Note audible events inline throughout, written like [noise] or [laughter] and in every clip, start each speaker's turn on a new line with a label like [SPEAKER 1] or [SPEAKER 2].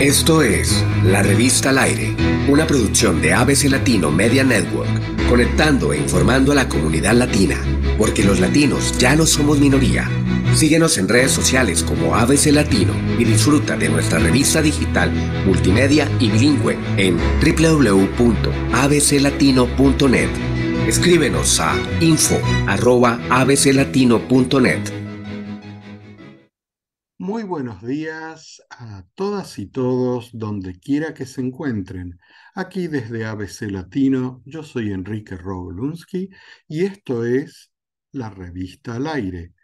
[SPEAKER 1] Esto es La Revista al Aire, una producción de ABC Latino Media Network, conectando e informando a la comunidad latina, porque los latinos ya no somos minoría. Síguenos en redes sociales como ABC Latino y disfruta de nuestra revista digital, multimedia y bilingüe en www.abclatino.net. Escríbenos a info.abclatino.net muy buenos días a todas y todos, donde quiera que se encuentren. Aquí desde ABC Latino, yo soy Enrique Robolunsky y esto es La Revista al Aire,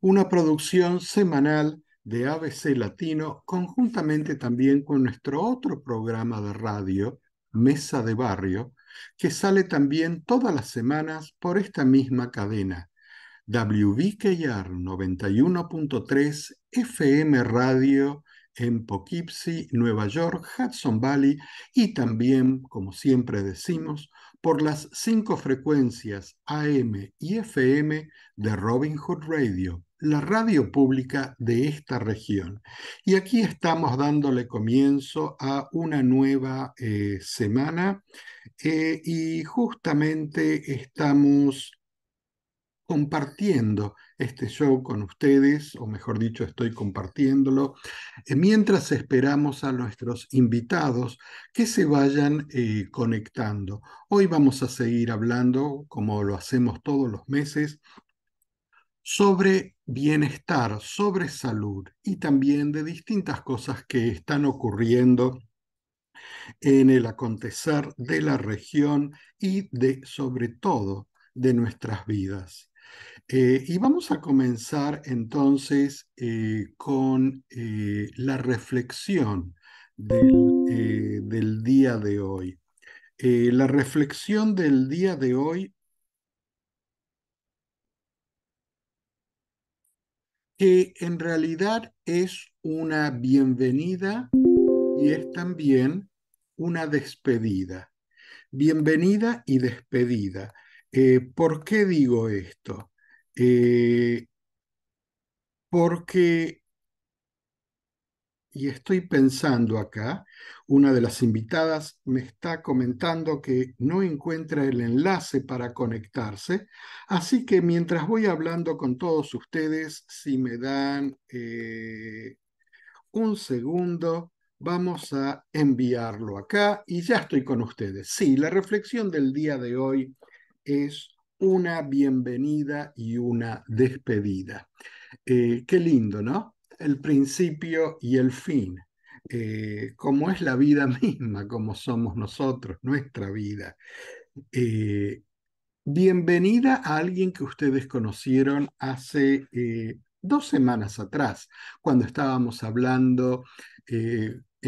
[SPEAKER 1] una producción semanal de ABC Latino, conjuntamente también con nuestro otro programa de radio, Mesa de Barrio, que sale también todas las semanas por esta misma cadena, WBKR 91.3 FM Radio en Poughkeepsie, Nueva York, Hudson Valley y también, como siempre decimos, por las cinco frecuencias AM y FM de Robin Hood Radio, la radio pública de esta región. Y aquí estamos dándole comienzo a una nueva eh, semana eh, y justamente estamos compartiendo este show con ustedes, o mejor dicho, estoy compartiéndolo, eh, mientras esperamos a nuestros invitados que se vayan eh, conectando. Hoy vamos a seguir hablando, como lo hacemos todos los meses, sobre bienestar, sobre salud y también de distintas cosas que están ocurriendo en el acontecer de la región y de, sobre todo, de nuestras vidas. Eh, y vamos a comenzar entonces eh, con eh, la reflexión del, del, día de hoy. la reflexión del día de hoy que en realidad es una bienvenida y es también una despedida. Bienvenida y despedida. ¿Por qué digo esto? Eh, porque, y estoy pensando acá, una de las invitadas me está comentando que no encuentra el enlace para conectarse, así que mientras voy hablando con todos ustedes, si me dan eh, un segundo, vamos a enviarlo acá y ya estoy con ustedes. Sí, la reflexión del día de hoy es una bienvenida y una despedida. Eh, qué lindo, ¿no? El principio y el fin, eh, como es la vida [laughs] misma, como somos nosotros, nuestra vida. Eh, bienvenida a alguien que ustedes conocieron hace eh, dos semanas atrás, cuando estábamos hablando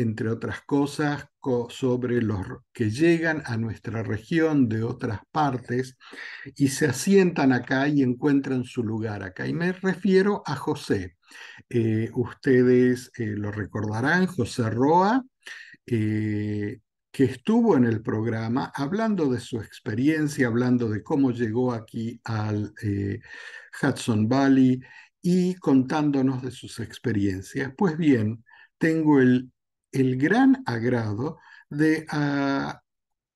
[SPEAKER 1] entre otras cosas, sobre los que llegan a nuestra región de otras partes y se asientan acá y encuentran su lugar acá. Y me refiero a José. Eh, ustedes eh, lo recordarán, José Roa, eh, que estuvo en el programa hablando de su experiencia, hablando de cómo llegó aquí al Hudson Valley y contándonos de sus experiencias. Pues bien, tengo el el gran agrado de ah,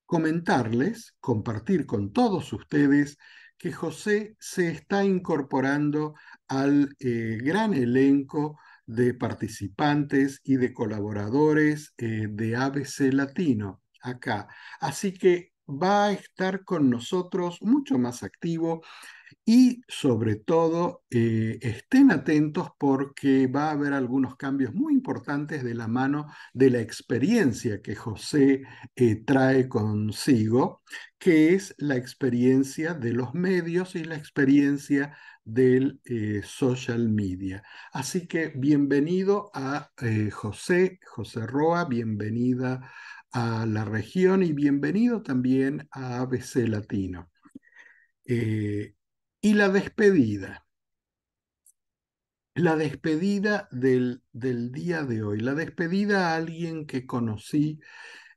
[SPEAKER 1] comentarles, compartir con todos ustedes que José se está incorporando al eh, gran elenco de participantes y de colaboradores eh, de ABC Latino acá. Así que va a estar con nosotros mucho más activo y sobre todo eh, estén atentos porque va a haber algunos cambios muy importantes de la mano de la experiencia que José eh, trae consigo, que es la experiencia de los medios y la experiencia del eh, social media. Así que bienvenido a José, José Roa, bienvenida a la región y bienvenido también a ABC Latino. Y la despedida. La despedida del, día de hoy, la despedida a alguien que conocí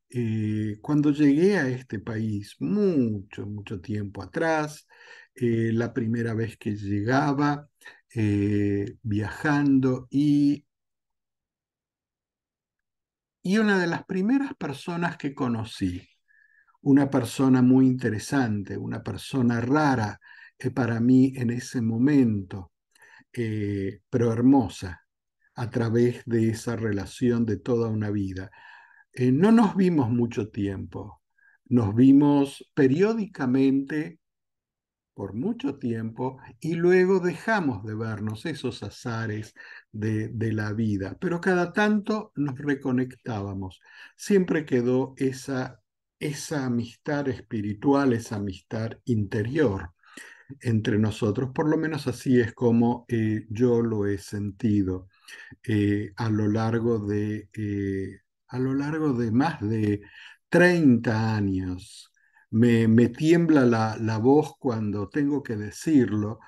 [SPEAKER 1] eh, cuando llegué a este país, mucho, mucho tiempo atrás, eh, la primera vez que llegaba eh, viajando y, y una de las primeras personas que conocí, una persona muy interesante, una persona rara, eh, para mí en ese momento, eh, pero hermosa, a través de esa relación de toda una vida. Eh, no nos vimos mucho tiempo, nos vimos periódicamente por mucho tiempo y luego dejamos de vernos esos azares de, de la vida, pero cada tanto nos reconectábamos. Siempre quedó esa, esa amistad espiritual, esa amistad interior entre nosotros, por lo menos así es como eh, yo lo he sentido eh, a, lo largo de, eh, a lo largo de más de 30 años. Me, tiembla la, la, voz cuando tengo que decirlo,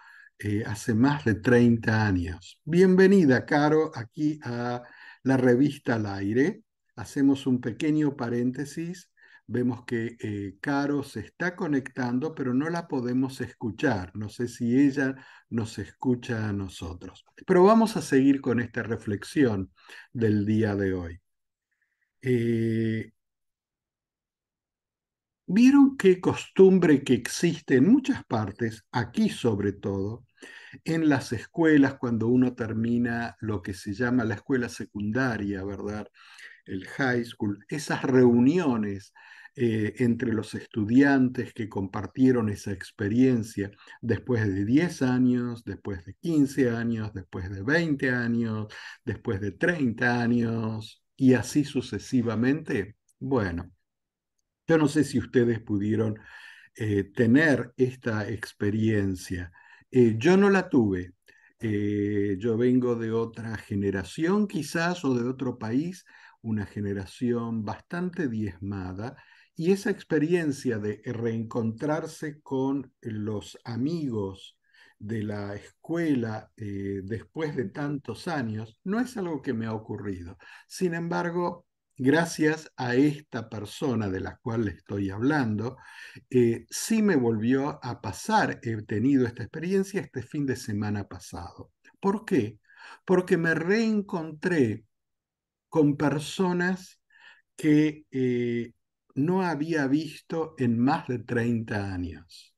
[SPEAKER 1] hace más de 30 años. Bienvenida, Caro, aquí a la revista Al Aire. Hacemos un pequeño paréntesis Vemos que eh, Caro se está conectando, pero no la podemos escuchar. No sé si ella nos escucha a nosotros. Pero vamos a seguir con esta reflexión del día de hoy. Eh, ¿Vieron qué costumbre que existe en muchas partes, aquí sobre todo, en las escuelas cuando uno termina lo que se llama la escuela secundaria, ¿verdad? El high school, esas reuniones eh, entre los estudiantes que compartieron esa experiencia después de 10 años, después de 15 años, después de 20 años, después de 30 años y así sucesivamente. Bueno, yo no sé si ustedes pudieron eh, tener esta experiencia. Eh, yo no la tuve. yo vengo de otra generación quizás o de otro país, una generación bastante diezmada y esa experiencia de reencontrarse con los amigos de la escuela eh, después de tantos años no es algo que me ha ocurrido. Sin embargo, gracias a esta persona de la cual le estoy hablando, eh, sí me volvió a pasar, he tenido esta experiencia este fin de semana pasado. ¿Por qué? Porque me reencontré con personas que eh, no había visto en más de 30 años.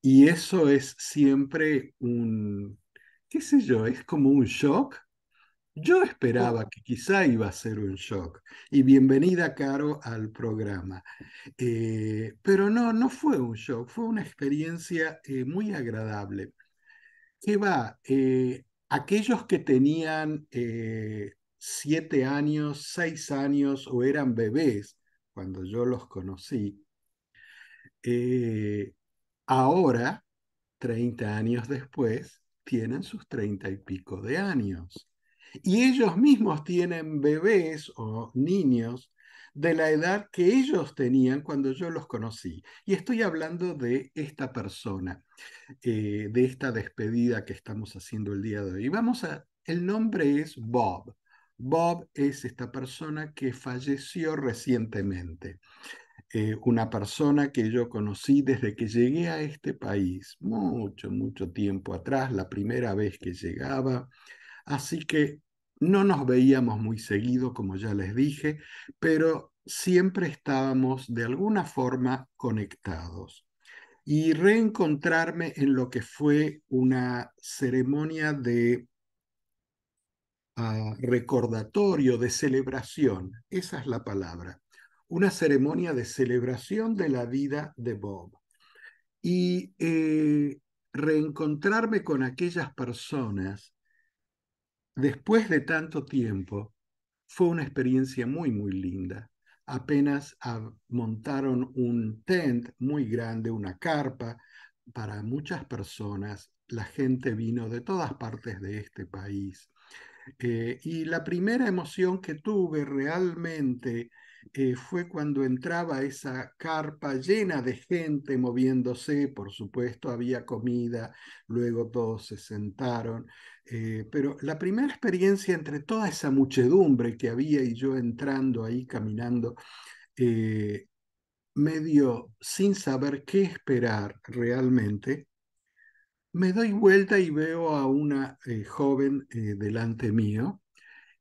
[SPEAKER 1] Y eso es siempre un, qué sé yo, es como un shock. Yo esperaba que quizá iba a ser un shock. Y bienvenida, Caro, al programa. Eh, pero no, no fue un shock, fue una experiencia eh, muy agradable. ¿Qué va? Eh, aquellos que tenían siete años, seis años o eran bebés cuando yo los conocí, eh, ahora, 30 años después, tienen sus 30 y pico de años. Y ellos mismos tienen bebés o niños de la edad que ellos tenían cuando yo los conocí. Y estoy hablando de esta persona, eh, de esta despedida que estamos haciendo el día de hoy. Vamos a, el nombre es Bob. Bob es esta persona que falleció recientemente. Eh, una persona que yo conocí desde que llegué a este país, mucho, mucho tiempo atrás, la primera vez que llegaba. Así que no nos veíamos muy seguido, como ya les dije, pero siempre estábamos de alguna forma conectados. Y reencontrarme en lo que fue una ceremonia de Ah, recordatorio, de celebración. Esa es la palabra. Una ceremonia de celebración de la vida de Bob. Y eh, reencontrarme con aquellas personas después de tanto tiempo fue una experiencia muy, muy linda. Apenas ah, montaron un tent muy grande, una carpa, para muchas personas. La gente vino de todas partes de este país. Eh, y la primera emoción que tuve realmente eh, fue cuando entraba esa carpa llena de gente moviéndose, por supuesto había comida, luego todos se sentaron, eh, pero la primera experiencia entre toda esa muchedumbre que había y yo entrando ahí caminando, medio sin saber qué esperar realmente, me doy vuelta y veo a una eh, joven eh, delante mío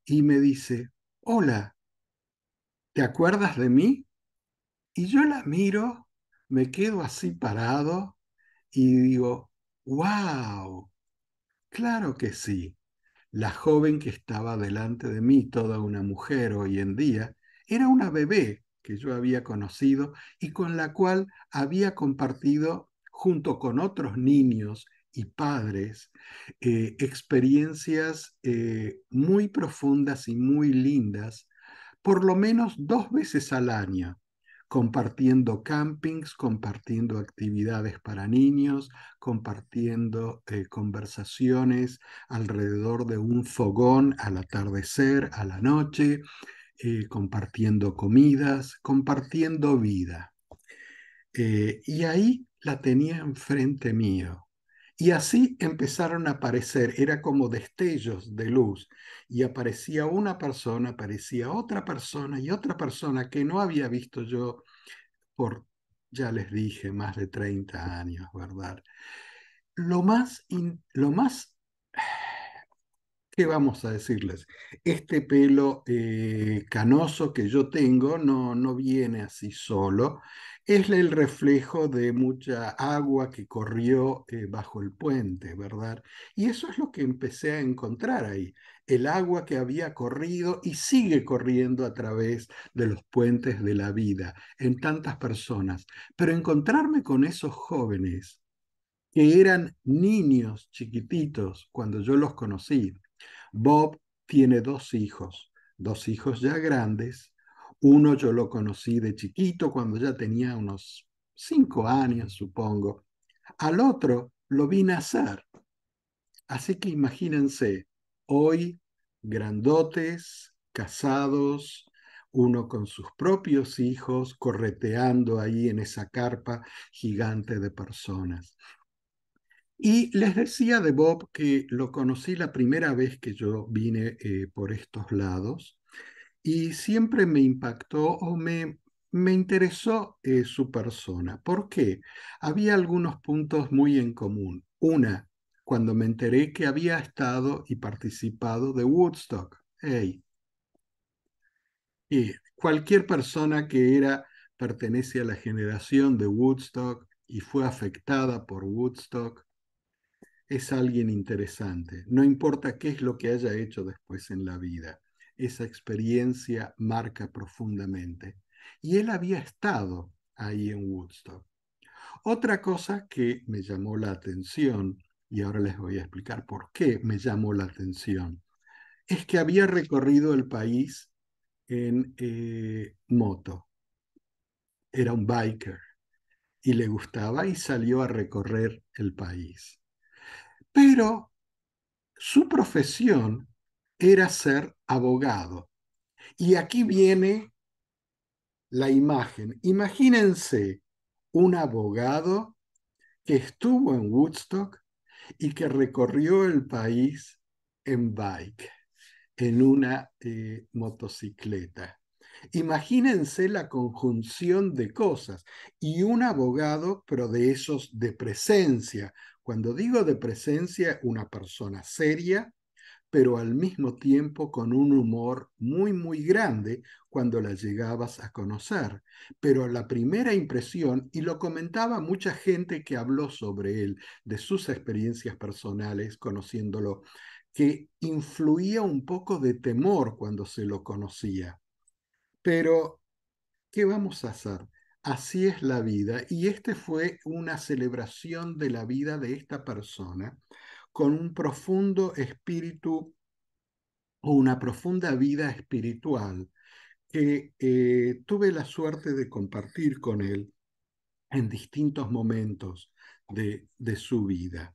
[SPEAKER 1] y me dice, hola, ¿te acuerdas de mí? Y yo la miro, me quedo así parado y digo, wow, claro que sí. La joven que estaba delante de mí, toda una mujer hoy en día, era una bebé que yo había conocido y con la cual había compartido junto con otros niños y padres eh, experiencias eh, muy profundas y muy lindas, por lo menos dos veces al año, compartiendo campings, compartiendo actividades para niños, compartiendo eh, conversaciones alrededor de un fogón al atardecer, a la noche, compartiendo comidas, compartiendo vida. y ahí la tenía enfrente mío, y así empezaron a aparecer, era como destellos de luz, y aparecía una persona, aparecía otra persona y otra persona que no había visto yo por, ya les dije, más de 30 años, ¿verdad? Lo más, lo más, [sighs] ¿qué vamos a decirles? Este pelo eh, canoso que yo tengo no, no viene así solo, es el reflejo de mucha agua que corrió eh, bajo el puente, ¿verdad? Y eso es lo que empecé a encontrar ahí, el agua que había corrido y sigue corriendo a través de los puentes de la vida en tantas personas. Pero encontrarme con esos jóvenes que eran niños chiquititos cuando yo los conocí. Bob tiene dos hijos, dos hijos ya grandes, uno yo lo conocí de chiquito, cuando ya tenía unos cinco años, supongo. Al otro lo vi nacer. Así que imagínense, hoy grandotes, casados, uno con sus propios hijos, correteando ahí en esa carpa gigante de personas. Y les decía de Bob que lo conocí la primera vez que yo vine eh, por estos lados y siempre me impactó o me, interesó eh, su persona. ¿Por qué? Había algunos puntos muy en común. Una, cuando me enteré que había estado y participado de Woodstock. Y cualquier persona que era pertenece a la generación de Woodstock y fue afectada por Woodstock es alguien interesante, no importa qué es lo que haya hecho después en la vida esa experiencia marca profundamente. Y él había estado ahí en Woodstock. Otra cosa que me llamó la atención, y ahora les voy a explicar por qué me llamó la atención, es que había recorrido el país en eh, moto. Era un biker y le gustaba y salió a recorrer el país. Pero su profesión era ser abogado. Y aquí viene la imagen. Imagínense un abogado que estuvo en Woodstock y que recorrió el país en bike, en una eh, motocicleta. Imagínense la conjunción de cosas y un abogado, pero de esos de presencia. Cuando digo de presencia, una persona seria, pero al mismo tiempo con un humor muy, muy grande cuando la llegabas a conocer. Pero la primera impresión, y lo comentaba mucha gente que habló sobre él, de sus experiencias personales conociéndolo, que influía un poco de temor cuando se lo conocía. Pero, ¿qué vamos a hacer? Así es la vida. Y este fue una celebración de la vida de esta persona con un profundo espíritu o una profunda vida espiritual que eh, tuve la suerte de compartir con él en distintos momentos de, de su vida.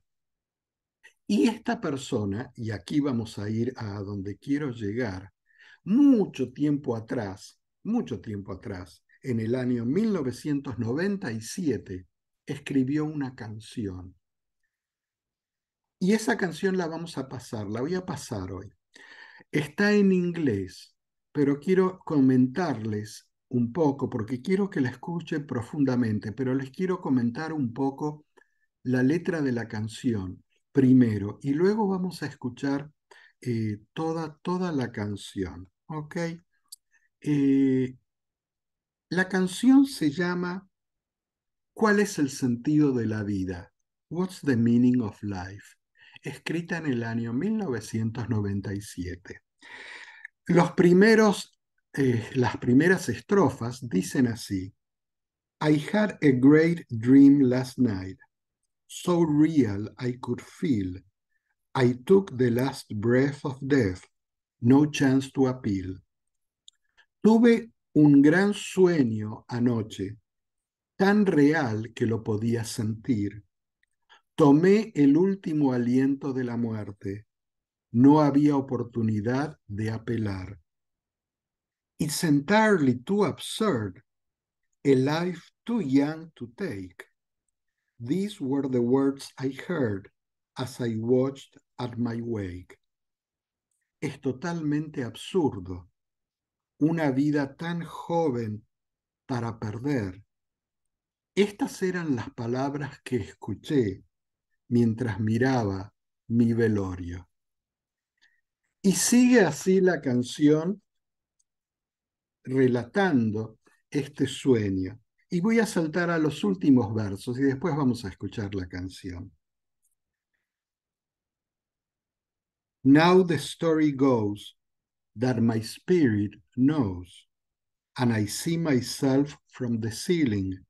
[SPEAKER 1] Y esta persona, y aquí vamos a ir a donde quiero llegar, mucho tiempo atrás, mucho tiempo atrás, en el año 1997, escribió una canción y esa canción la vamos a pasar, la voy a pasar hoy. Está en inglés, pero quiero comentarles un poco, porque quiero que la escuchen profundamente, pero les quiero comentar un poco la letra de la canción primero y luego vamos a escuchar eh, toda, toda la canción. ¿Ok? Eh, la canción se llama ¿Cuál es el sentido de la vida? What's the meaning of life? escrita en el año 1997. Los primeros, eh, las primeras estrofas dicen así, I had a great dream last night, so real I could feel. I took the last breath of death, no chance to appeal. Tuve un gran sueño anoche, tan real que lo podía sentir. Tomé el último aliento de la muerte. No había oportunidad de apelar. It's entirely too absurd. A life too young to take. These were the words I heard as I watched at my wake. Es totalmente absurdo. Una vida tan joven para perder. Estas eran las palabras que escuché mientras miraba mi velorio. Y sigue así la canción relatando este sueño. Y voy a saltar a los últimos versos y después vamos a escuchar la canción. Now the story goes that my spirit knows, and I see myself from the ceiling,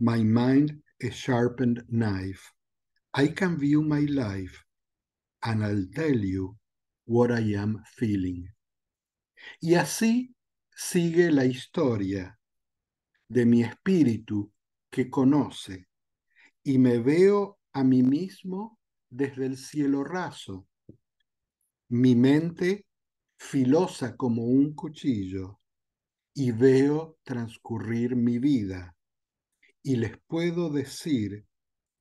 [SPEAKER 1] my mind a sharpened knife. I can view my life and I'll tell you what I am feeling. Y así sigue la historia de mi espíritu que conoce y me veo a mí mismo desde el cielo raso. Mi mente filosa como un cuchillo y veo transcurrir mi vida y les puedo decir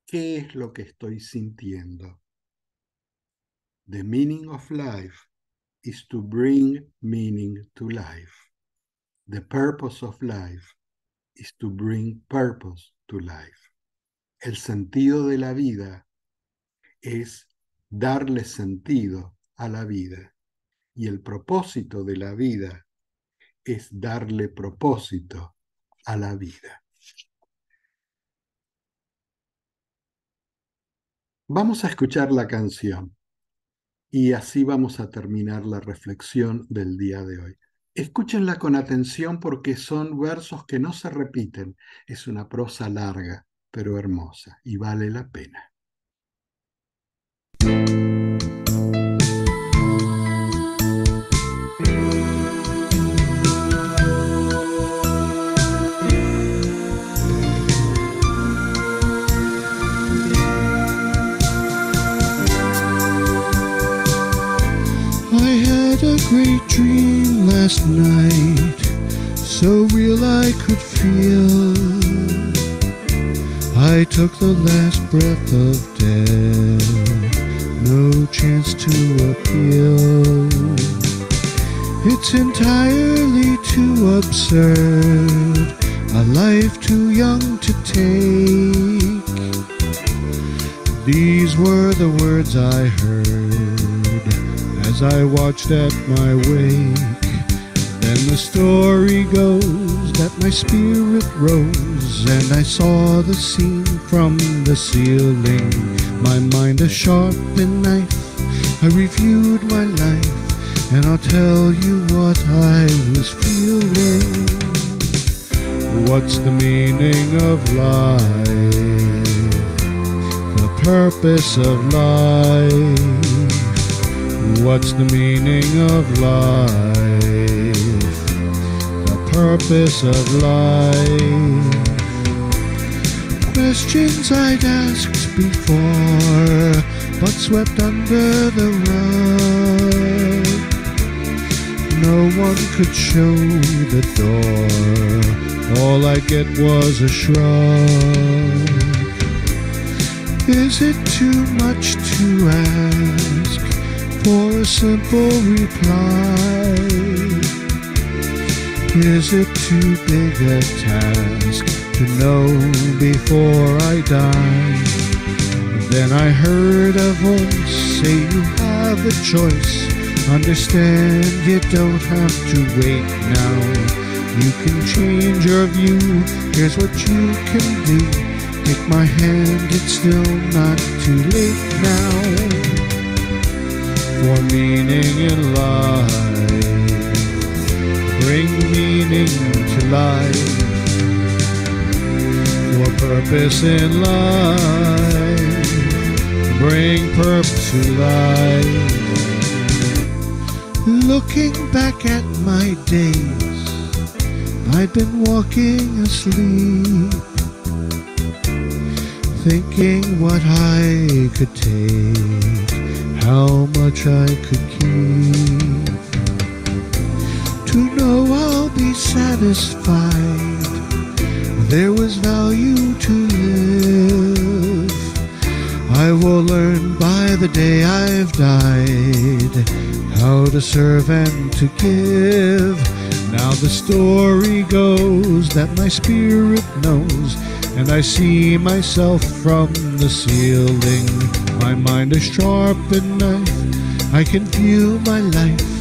[SPEAKER 1] ¿Qué es lo que estoy sintiendo? The meaning of life is to bring meaning to life. The purpose of life is to bring purpose to life. El sentido de la vida es darle sentido a la vida. Y el propósito de la vida es darle propósito a la vida. Vamos a escuchar la canción y así vamos a terminar la reflexión del día de hoy. Escúchenla con atención porque son versos que no se repiten. Es una prosa larga, pero hermosa y vale la pena.
[SPEAKER 2] last night so real I could feel. I took the last breath of death, no chance to appeal. It's entirely too absurd, a life too young to take. These were the words I heard as I watched at my wake. The story goes that my spirit rose and I saw the scene from the ceiling. My mind a sharpened knife, I reviewed my life and I'll tell you what I was feeling. What's the meaning of life? The purpose of life? What's the meaning of life? purpose of life. Questions I'd asked before, but swept under the rug. No one could show the door, all I get was a shrug. Is it too much to ask for a simple reply? Is it too big a task to know before I die? Then I heard a voice say you have a choice. Understand you don't have to wait now. You can change your view. Here's what you can do. Take my hand, it's still not too late now. For meaning in life bring meaning to life, for purpose in life, bring purpose to life. Looking back at my days, I've been walking asleep, thinking what I could take, how much I could keep be satisfied. There was value to live. I will learn by the day I've died how to serve and to give. Now the story goes that my spirit knows, and I see myself from the ceiling. My mind is sharp enough, I can view my life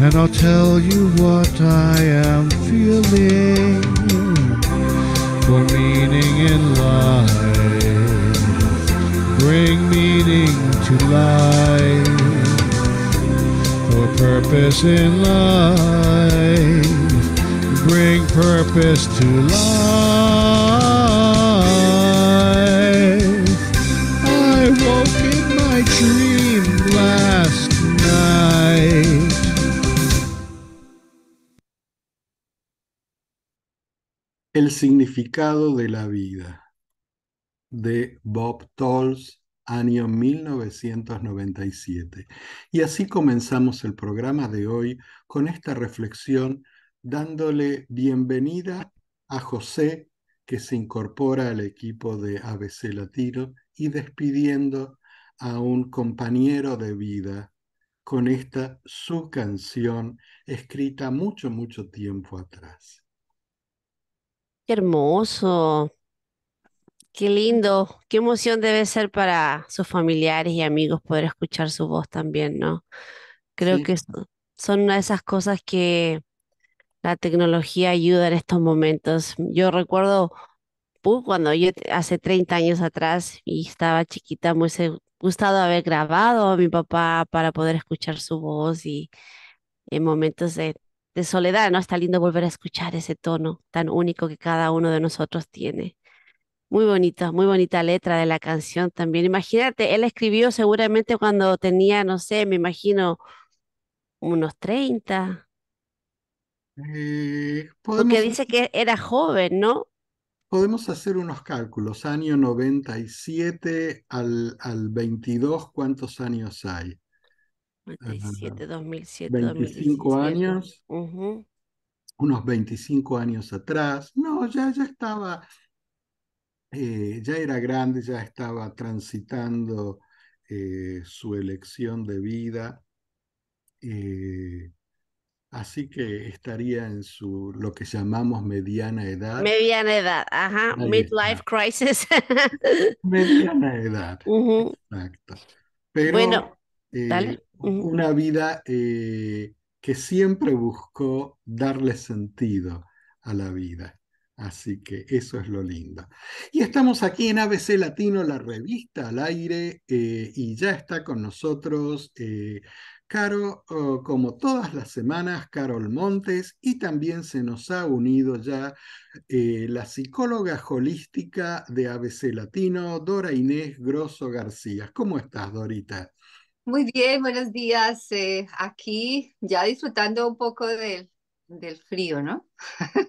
[SPEAKER 2] and I'll tell you what I am feeling for meaning in life. Bring meaning to life for purpose in life. Bring purpose to life. I woke in
[SPEAKER 1] my dream. significado de la vida de Bob Tolls, año 1997. Y así comenzamos el programa de hoy con esta reflexión, dándole bienvenida a José, que se incorpora al equipo de ABC Latino, y despidiendo a un compañero de vida con esta su canción escrita mucho, mucho tiempo atrás.
[SPEAKER 3] Qué hermoso, qué lindo, qué emoción debe ser para sus familiares y amigos poder escuchar su voz también, ¿no? Creo que son una de esas cosas que la tecnología ayuda en estos momentos. Yo recuerdo uh, cuando yo hace 30 años atrás y estaba chiquita, me hubiese gustado haber grabado a mi papá para poder escuchar su voz y en momentos de de soledad, ¿no? Está lindo volver a escuchar ese tono tan único que cada uno de nosotros tiene. Muy bonita, muy bonita letra de la canción también. Imagínate, él escribió seguramente cuando tenía, no sé, me imagino, unos 30.
[SPEAKER 1] Eh, Porque
[SPEAKER 3] dice que era joven, ¿no?
[SPEAKER 1] Podemos hacer unos cálculos. Año 97 al, al 22, ¿cuántos años hay? 97,
[SPEAKER 2] 2007, 25
[SPEAKER 1] años. Unos 25 años atrás. No, ya, ya estaba, eh, ya era grande, ya estaba transitando eh, su elección de vida. Eh, así que estaría en su lo que llamamos mediana edad.
[SPEAKER 3] Mediana edad, ajá, midlife crisis. [laughs]
[SPEAKER 1] mediana edad, exacto. Pero bueno, eh, una vida eh, que siempre buscó darle sentido a la vida. Así que eso es lo lindo. Y estamos aquí en ABC Latino, la revista al aire, eh, y ya está con nosotros Caro, oh, como todas las semanas, Carol Montes, y también se nos ha unido ya la psicóloga holística de ABC Latino, Dora Inés Grosso García. ¿Cómo estás, Dorita?
[SPEAKER 3] Muy bien, buenos días. Eh, aquí ya disfrutando un poco del, del frío, ¿no?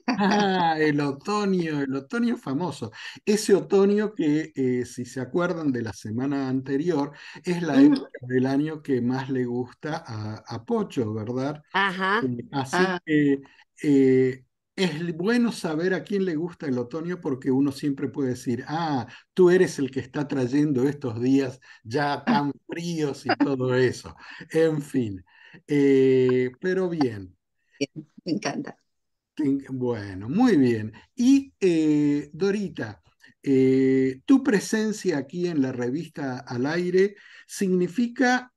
[SPEAKER 1] Ah, [laughs] el otoño, el otoño famoso. Ese otoño que, eh, si se acuerdan de la semana anterior, es la época del año que más le gusta a, Pocho, ¿verdad? Ajá. Eh, así ah. que es bueno saber a quién le gusta el otoño porque uno siempre puede decir, ah, tú eres el que está trayendo estos días ya tan [laughs] fríos y todo eso. En fin, eh, pero bien. Me encanta. Bueno, muy bien. Y eh, Dorita, eh, tu presencia aquí en la revista Al Aire significa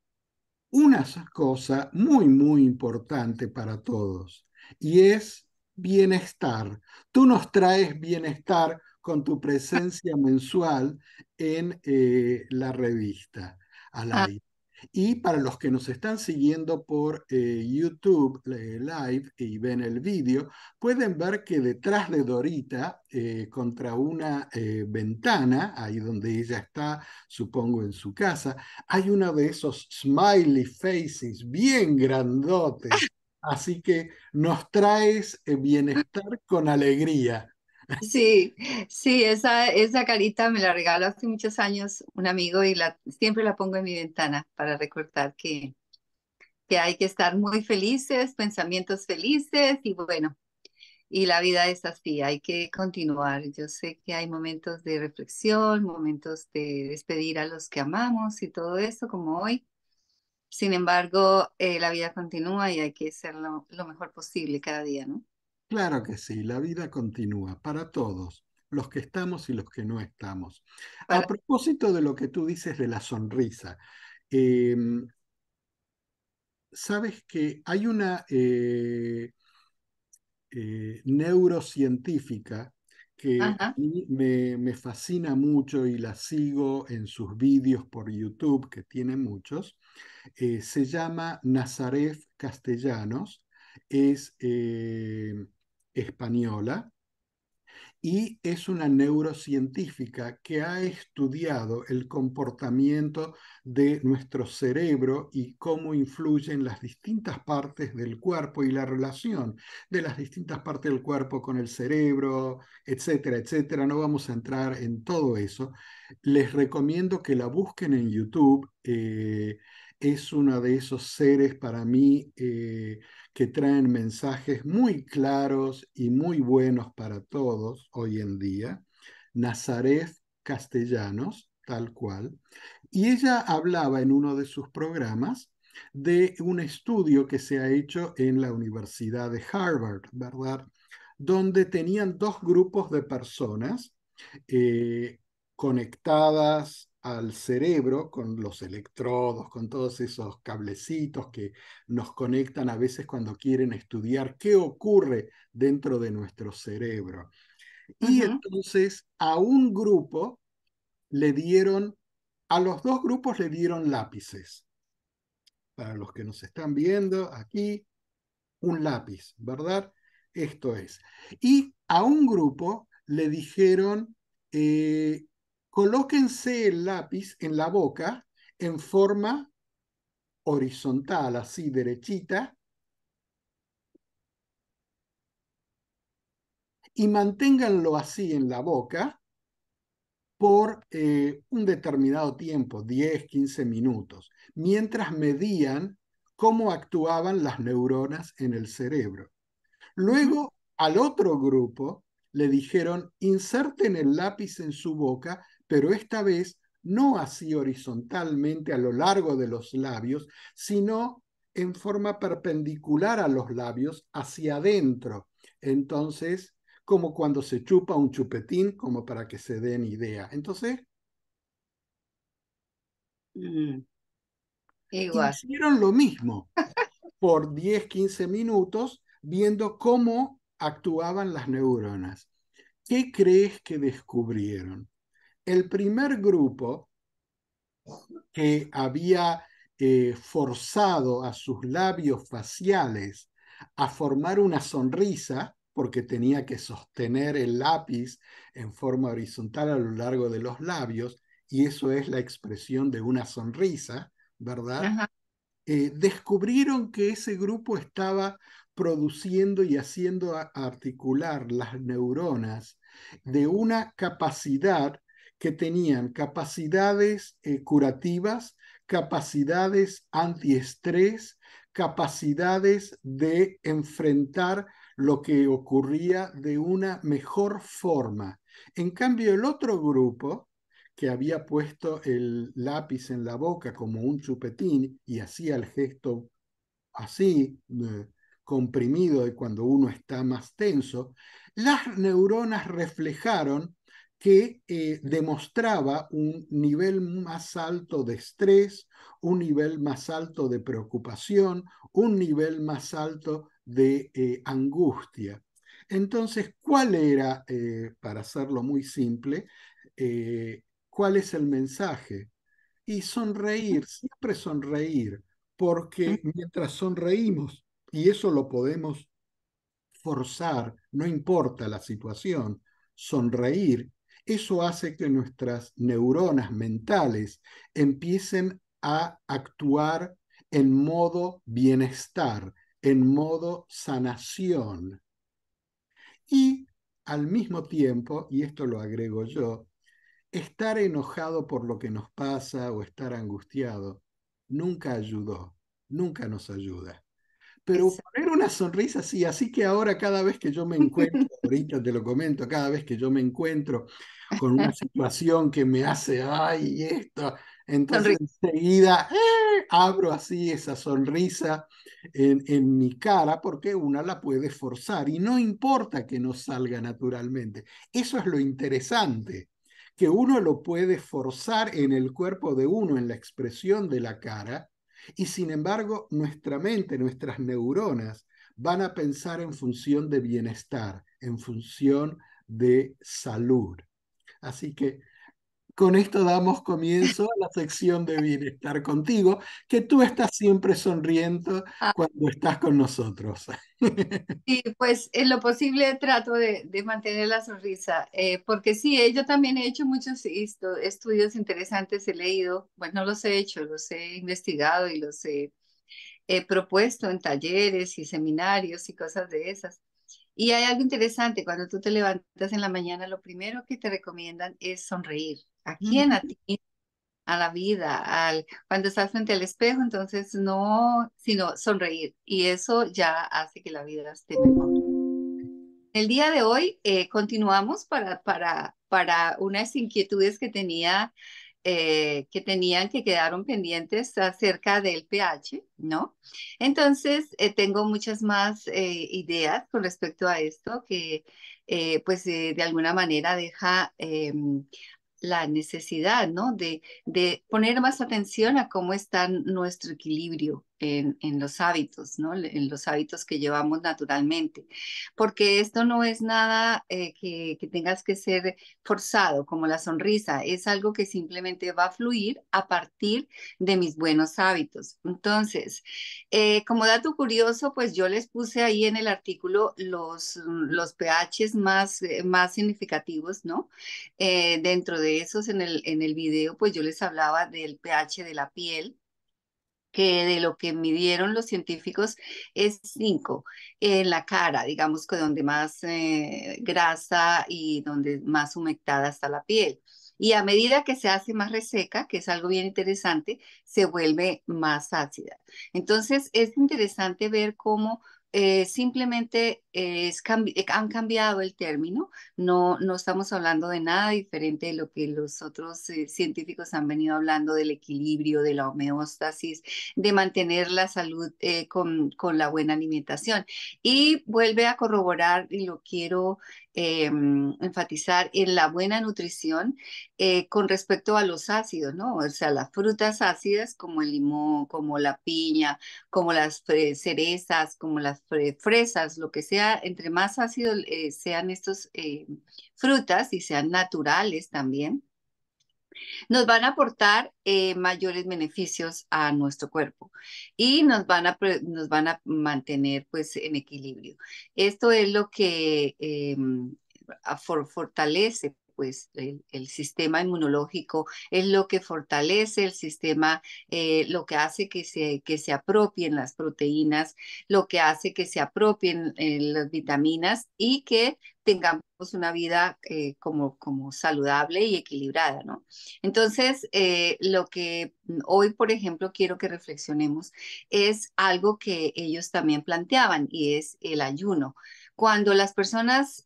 [SPEAKER 1] una cosa muy, muy importante para todos, y es bienestar. Tú nos traes bienestar con tu presencia mensual en eh, la revista ah. Y para los que nos están siguiendo por eh, YouTube eh, Live y ven el vídeo, pueden ver que detrás de Dorita, contra una ventana, ahí donde ella está, supongo en su casa, hay uno de esos smiley faces bien grandotes. Así que nos traes eh, bienestar con alegría. Sí,
[SPEAKER 3] sí, esa, esa carita me la regaló hace muchos años un amigo y la, siempre la pongo en mi ventana para recordar que, que hay que estar muy felices, pensamientos felices y bueno, y la vida es así, hay que continuar. Yo sé que hay momentos de reflexión, momentos de despedir a los que amamos y todo eso como hoy, sin embargo, eh, la vida continúa y hay que ser lo, mejor posible cada día, ¿no?
[SPEAKER 1] Claro que sí, la vida continúa para todos, los que estamos y los que no estamos. A propósito de lo que tú dices de la sonrisa, em, sabes que hay una eh, eh, neurocientífica que me, me, fascina mucho y la sigo en sus vídeos por YouTube, que tiene muchos, eh, se llama Nazareth Castellanos, es eh, española, y es una neurocientífica que ha estudiado el comportamiento de nuestro cerebro y cómo influyen las distintas partes del cuerpo y la relación de las distintas partes del cuerpo con el cerebro, etcétera, etcétera. No vamos a entrar en todo eso. Les recomiendo que la busquen en YouTube. Eh, es uno de esos seres para mí. Eh, que traen mensajes muy claros y muy buenos para todos hoy en día, Nazaret Castellanos, tal cual, y ella hablaba en uno de sus programas de un estudio que se ha hecho en la Universidad de Harvard, ¿verdad? Donde tenían dos grupos de personas eh, conectadas al cerebro con los electrodos, con todos esos cablecitos que nos conectan a veces cuando quieren estudiar qué ocurre dentro de nuestro cerebro. Y entonces a un grupo le dieron, a los dos grupos le dieron lápices. Para los que nos están viendo aquí, un lápiz, ¿verdad? Esto es. Y a un grupo le dijeron eh, colóquense el lápiz en la boca en forma horizontal, así derechita, y manténganlo así en la boca por eh, un determinado tiempo, 10, 15 minutos, mientras medían cómo actuaban las neuronas en el cerebro. Luego, al otro grupo le dijeron, inserten el lápiz en su boca pero esta vez no así horizontalmente a lo largo de los labios, sino en forma perpendicular a los labios hacia adentro. Entonces, como cuando se chupa un chupetín, como para que se den idea. Entonces, mm.
[SPEAKER 3] hicieron
[SPEAKER 1] lo mismo por 10, 15 minutos, viendo cómo actuaban las neuronas. ¿Qué crees que descubrieron? El primer grupo que había eh, forzado a sus labios faciales a formar una sonrisa, porque tenía que sostener el lápiz en forma horizontal a lo largo de los labios, y eso es la expresión de una sonrisa, ¿verdad? Eh, descubrieron que ese grupo estaba produciendo y haciendo articular las neuronas de una capacidad que tenían capacidades eh, curativas, capacidades antiestrés, capacidades de enfrentar lo que ocurría de una mejor forma. En cambio, el otro grupo, que había puesto el lápiz en la boca como un chupetín y hacía el gesto así, eh, comprimido de cuando uno está más tenso, las neuronas reflejaron que eh, demostraba un nivel más alto de estrés, un nivel más alto de preocupación, un nivel más alto de eh, angustia. Entonces, ¿cuál era, eh, para hacerlo muy simple, cuál es el mensaje? Y sonreír, siempre sonreír, porque mientras sonreímos, y eso lo podemos forzar, no importa la situación, sonreír eso hace que nuestras neuronas mentales empiecen a actuar en modo bienestar, en modo sanación. Y al mismo tiempo, y esto lo agrego yo, estar enojado por lo que nos pasa o estar angustiado nunca ayudó, nunca nos ayuda pero poner una sonrisa así, así que ahora cada vez que yo me encuentro, [laughs] ahorita te lo comento, cada vez que yo me encuentro con una [laughs] situación que me hace, ay, esto, entonces enseguida eh, abro así esa sonrisa en, en, mi cara porque una la puede forzar y no importa que no salga naturalmente. Eso es lo interesante, que uno lo puede forzar en el cuerpo de uno, en la expresión de la cara, y sin embargo, nuestra mente, nuestras neuronas van a pensar en función de bienestar, en función de salud. Así que con esto damos comienzo a la sección de bienestar contigo, que tú estás siempre sonriendo ah. cuando estás con nosotros. [laughs]
[SPEAKER 3] Sí, pues en lo posible trato de, mantener la sonrisa, eh, porque sí, eh, yo también he hecho muchos estudios interesantes, he leído, bueno, no los he hecho, los he investigado y los he propuesto en talleres y seminarios y cosas de esas. Y hay algo interesante, cuando tú te levantas en la mañana, lo primero que te recomiendan es sonreír. ¿A quién? A ti, a la vida, al, cuando estás frente al espejo, entonces no, sino sonreír. Y eso ya hace que la vida esté mejor. El día de hoy eh, continuamos para, para, para unas inquietudes que tenía eh, que tenían que quedaron pendientes acerca del pH, ¿no? Entonces, eh, tengo muchas más ideas con respecto a esto que, pues, de alguna manera deja em, la necesidad, ¿no? De, de poner más atención a cómo está nuestro equilibrio en, los hábitos, ¿no? En los hábitos que llevamos naturalmente. Porque esto no es nada eh, que, tengas que ser forzado, como la sonrisa, es algo que simplemente va a fluir a partir de mis buenos hábitos. Entonces, eh, como dato curioso, pues yo les puse ahí en el artículo los, los pHs más, eh, más significativos, ¿no? dentro de esos, en el, en el video, pues yo les hablaba del pH de la piel, que de lo que midieron los científicos es 5 en eh, la cara, digamos que donde más eh, grasa y donde más humectada está la piel. Y a medida que se hace más reseca, que es algo bien interesante, se vuelve más ácida. Entonces es interesante ver cómo eh, simplemente eh, han cambiado el término, no, no estamos hablando de nada diferente de lo que los otros eh, científicos han venido hablando del equilibrio, de la homeostasis, de mantener la salud con, con, la buena alimentación. Y vuelve a corroborar, y lo quiero eh, enfatizar en la buena nutrición eh, con respecto a los ácidos, ¿no? O sea, las frutas ácidas como el limón, como la piña, como las cerezas, como las fresas, lo que sea, entre más ácidos eh, sean estas eh, frutas y sean naturales también, nos van a aportar eh, mayores beneficios a nuestro cuerpo y nos van a, nos van a mantener pues en equilibrio. Esto es lo que em, fortalece pues el, sistema inmunológico es lo que fortalece el sistema, eh, lo que hace que se, se apropien las proteínas, lo que hace que se apropien eh, las vitaminas y que tengamos una vida eh, como, como saludable y equilibrada, ¿no? Entonces, lo que hoy, por ejemplo, quiero que reflexionemos es algo que ellos también planteaban y es el ayuno. Cuando las personas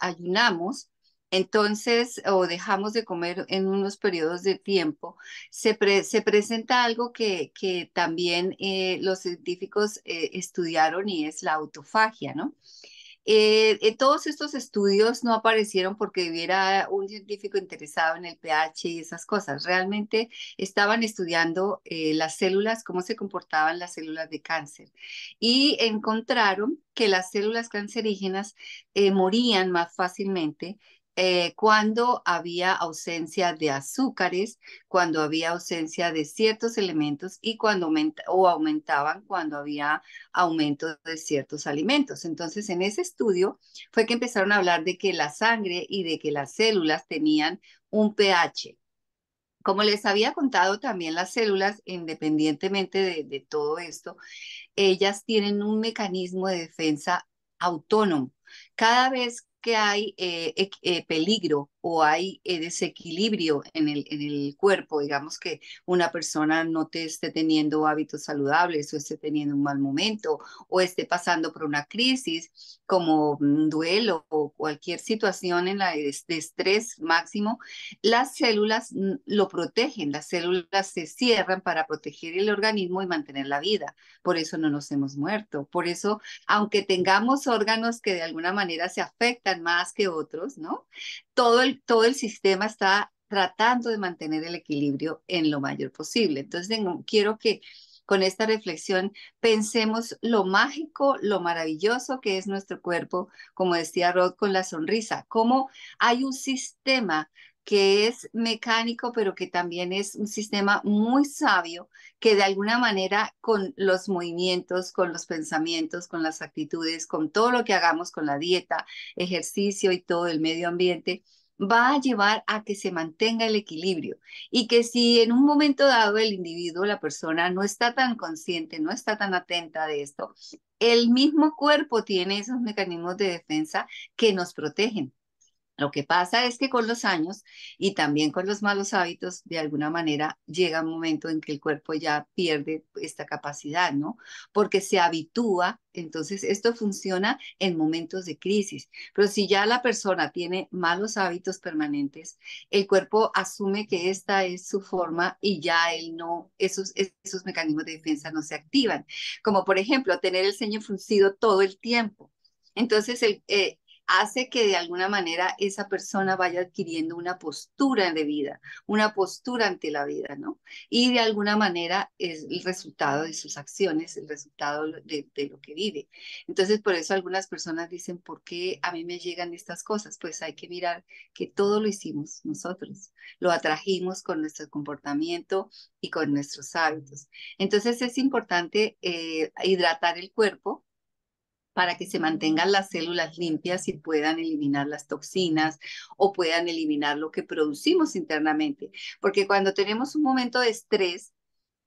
[SPEAKER 3] ayunamos, entonces o dejamos de comer en unos periodos de tiempo, se, presenta algo que, también eh, los científicos eh, estudiaron y es la autofagia, ¿no? Eh, todos estos estudios no aparecieron porque hubiera un científico interesado en el pH y esas cosas. Realmente estaban estudiando las células, cómo se comportaban las células de cáncer. Y encontraron que las células cancerígenas morían más fácilmente eh, cuando había ausencia de azúcares, cuando había ausencia de ciertos elementos y cuando o aumentaban cuando había aumento de ciertos alimentos. Entonces, en ese estudio fue que empezaron a hablar de que la sangre y de que las células tenían un pH. Como les había contado también las células, independientemente de, de todo esto, ellas tienen un mecanismo de defensa autónomo. Cada vez que hay eh, eh, peligro o hay eh, desequilibrio en el, en el cuerpo, digamos que una persona no te esté teniendo hábitos saludables o esté teniendo un mal momento o esté pasando por una crisis como un mm, duelo o cualquier situación en la de estrés máximo, las células mm, lo protegen, las células se cierran para proteger el organismo y mantener la vida. Por eso no nos hemos muerto. Por eso, aunque tengamos órganos que de alguna manera se afectan más que otros, ¿no? todo el, todo el sistema está tratando de mantener el equilibrio en lo mayor posible. Entonces, quiero que con esta reflexión pensemos lo mágico, lo maravilloso que es nuestro cuerpo, como decía Rod, con la sonrisa, cómo hay un sistema que es mecánico, pero que también es un sistema muy sabio, que de alguna manera con los movimientos, con los pensamientos, con las actitudes, con todo lo que hagamos, con la dieta, ejercicio y todo el medio ambiente, va a llevar a que se mantenga el equilibrio y que si en un momento dado el individuo, la persona no está tan consciente, no está tan atenta de esto, el mismo cuerpo tiene esos mecanismos de defensa que nos protegen lo que pasa es que con los años y también con los malos hábitos, de alguna manera llega un momento en que el cuerpo ya pierde esta capacidad, ¿no? Porque se habitúa, entonces esto funciona en momentos de crisis. Pero si ya la persona tiene malos hábitos permanentes, el cuerpo asume que esta es su forma y ya él no, esos, esos mecanismos de defensa no se activan. Como por ejemplo, tener el ceño fruncido todo el tiempo. Entonces, el, eh, hace que de alguna manera esa persona vaya adquiriendo una postura de vida, una postura ante la vida, ¿no? Y de alguna manera es el resultado de sus acciones, el resultado de, lo que vive. Entonces, por eso algunas personas dicen, ¿por qué a mí me llegan estas cosas? Pues hay que mirar que todo lo hicimos nosotros, lo atrajimos con nuestro comportamiento y con nuestros hábitos. Entonces, es importante eh, hidratar el cuerpo para que se mantengan las células limpias y puedan eliminar las toxinas o puedan eliminar lo que producimos internamente. Porque cuando tenemos un momento de estrés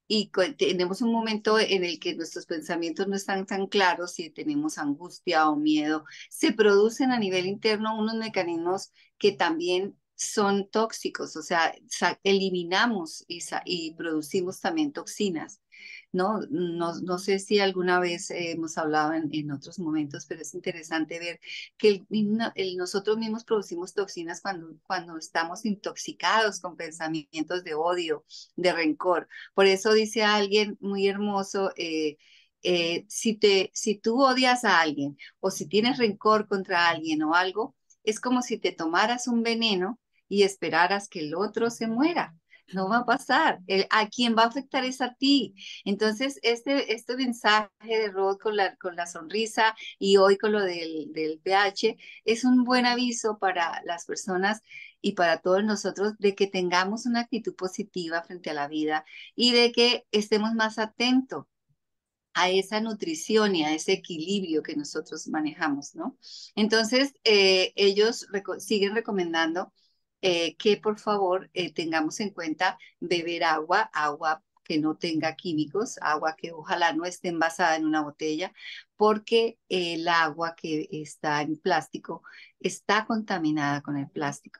[SPEAKER 3] y tenemos un momento en el que nuestros pensamientos no están tan claros y tenemos angustia o miedo, se producen a nivel interno unos mecanismos que también son tóxicos, o sea, eliminamos y, y producimos también toxinas. ¿no? No, sé si alguna vez hemos hablado en, otros momentos, pero es interesante ver que nosotros mismos producimos toxinas cuando, cuando estamos intoxicados con pensamientos de odio, de rencor. Por eso dice alguien muy hermoso, eh, eh, si, te, si tú odias a alguien o si tienes rencor contra alguien o algo, es como si te tomaras un veneno y esperaras que el otro se muera no va a pasar. ¿A quien va a afectar es a ti? Entonces, este, este mensaje de Rod con la, con la sonrisa y hoy con lo del, del pH es un buen aviso para las personas y para todos nosotros de que tengamos una actitud positiva frente a la vida y de que estemos más atentos a esa nutrición y a ese equilibrio que nosotros manejamos, ¿no? Entonces, eh, ellos siguen recomendando eh, que por favor eh, tengamos en cuenta beber agua, agua que no tenga químicos, agua que ojalá no esté envasada en una botella, porque el agua que está en plástico está contaminada con el plástico.